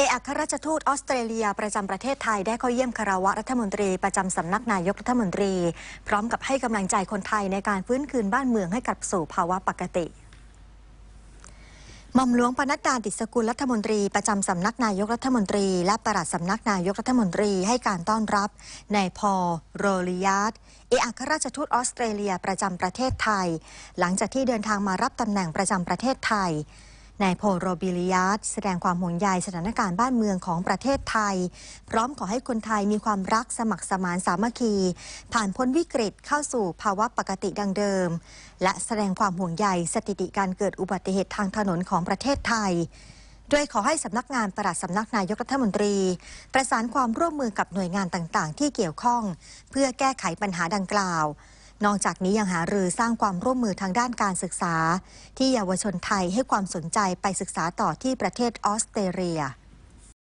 เอกอัครราชทูตออสเตรเลียประจำประเทศไทยได้เข้าเยี่ยมคารวะรัฐมนตรีประจำสำนักนายกรัฐมนตรี พร้อมกับให้กำลังใจคนไทยในการฟื้นคืนบ้านเมืองให้กลับสู่ภาวะปกติหม่อมหลวงปนัดดาติสกุลรัฐมนตรีประจำสำนักนายกรัฐมนตรีและประหลัดสำนักนายกรัฐมนตรีให้การต้อนรับนายพอโรลิยาตเอกอัครราชทูตออสเตรเลียประจำประเทศไทย หลังจากที่เดินทางมารับตำแหน่งประจำประเทศไทยนายโพโรบิลิยัสแสดงความห่วงใยสถานการณ์บ้านเมืองของประเทศไทย พร้อมขอให้คนไทยมีความรักสมัครสมานสามัคคี ผ่านพ้นวิกฤตเข้าสู่ภาวะปกติดังเดิม และแสดงความห่วงใยสถิติการเกิดอุบัติเหตุทางถนนของประเทศไทยโดยขอให้สำนักงานประหลัดสำนักนายกรัฐมนตรี ประสานความร่วมมือกับหน่วยงานต่างๆ ที่เกี่ยวข้อง เพื่อแก้ไขปัญหาดังกล่าวนอกจากนี้ยังหารือสร้างความร่วมมือทางด้านการศึกษา ที่เยาวชนไทยให้ความสนใจไปศึกษาต่อที่ประเทศออสเตรเลีย